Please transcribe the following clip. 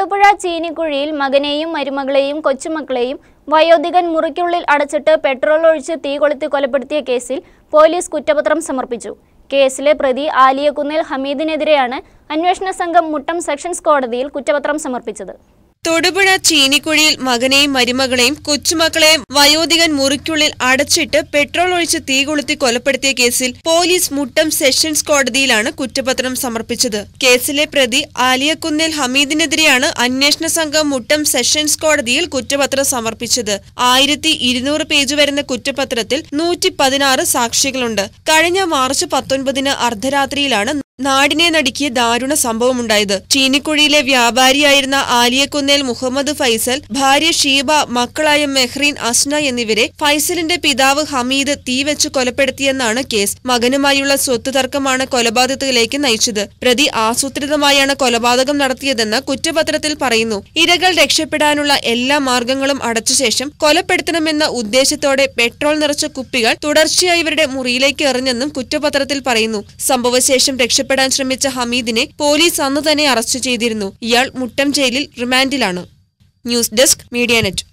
തൊടുപുഴ ചീനിക്കുഴിയിൽ മകനെയും മരുമകളെയും കൊച്ചുമക്കളെയും വയോധികൻ മുറിക്കുള്ളിൽ അടച്ചിട്ട് പെട്രോൾ ഒഴിച്ച് തീ കൊളുത്തി കൊലപ്പെടുത്തിയ കേസിൽ പോലീസ് കുറ്റപത്രം സമർപ്പിച്ചു കേസിലെ പ്രതി ആലിയക്കുന്നേൽ ഹമീദിനെതിരെയാണ് അന്വേഷണ സംഘം മുട്ടം സെക്ഷൻസ് കോടതിയിൽ കുറ്റപത്രം സമർപ്പിച്ചത് തൊടുപുഴ ചീനിക്കുഴിയിൽ മകനെയും മരുമകളെയും കൊച്ചുമക്കളെയും വയോധികൻ മുറിക്കുള്ളിൽ അടച്ചിട്ട് പെട്രോൾ ഒഴിച്ച് തീ കൊളുത്തി കൊലപ്പെടുത്തിയ കേസിൽ പോലീസ് മുട്ടം സെഷൻസ് കോടതിയിലാണ് കുറ്റപത്രം സമർപ്പിച്ചത് കേസിലെ പ്രതി ആലിയക്കുന്നിൽ ഹമീദിനെതിരെയാണ് അന്വേഷണ സംഘം മുട്ടം സെഷൻസ് കോടതിയിൽ കുറ്റപത്രം സമർപ്പിച്ചത് ആയിരത്തി ഇരുന്നൂറ് പേജ് വരുന്ന കുറ്റപത്രത്തിൽ നൂറ്റി പതിനാറ് സാക്ഷികളുണ്ട് കഴിഞ്ഞ മാർച്ച് പത്തൊൻപതിന് അർദ്ധരാത്രിയിലാണ് നാടിനെ നടുക്കിയ ദാരുണ സംഭവമുണ്ടായത് ചീനിക്കുഴിയിലെ വ്യാപാരിയായിരുന്ന ആലിയക്കുന്നേൽ മുഹമ്മദ് ഫൈസൽ ഭാര്യ ഷീബ മക്കളായ മെഹ്റീൻ അസ്ന എന്നിവരെ ഫൈസലിന്റെ പിതാവ് ഹമീദ് തീവെച്ച് കൊലപ്പെടുത്തിയെന്നാണ് കേസ് മകനുമായുള്ള സ്വത്ത് തർക്കമാണ് കൊലപാതകത്തിലേക്ക് നയിച്ചത് പ്രതി ആസൂത്രിതമായാണ് കൊലപാതകം നടത്തിയതെന്ന് കുറ്റപത്രത്തിൽ പറയുന്നു ഇരകൾ രക്ഷപ്പെടാനുള്ള എല്ലാ മാർഗങ്ങളും അടച്ച ശേഷം കൊലപ്പെടുത്തണമെന്ന ഉദ്ദേശത്തോടെ പെട്രോൾ നിറച്ച കുപ്പികൾ തുടർച്ചയായി ഇവരുടെ മുറിയിലേക്ക് എറിഞ്ഞെന്നും കുറ്റപത്രത്തിൽ പറയുന്നു സംഭവശേഷം രക്ഷ രക്ഷപ്പെടാൻ ശ്രമിച്ച ഹമീദിനെ പോലീസ് അന്ന് തന്നെ അറസ്റ്റ് ചെയ്തിരുന്നു ഇയാൾ മുട്ടം ജയിലിൽ റിമാൻഡിലാണ് ന്യൂസ് ഡെസ്ക് മീഡിയ നെറ്റ്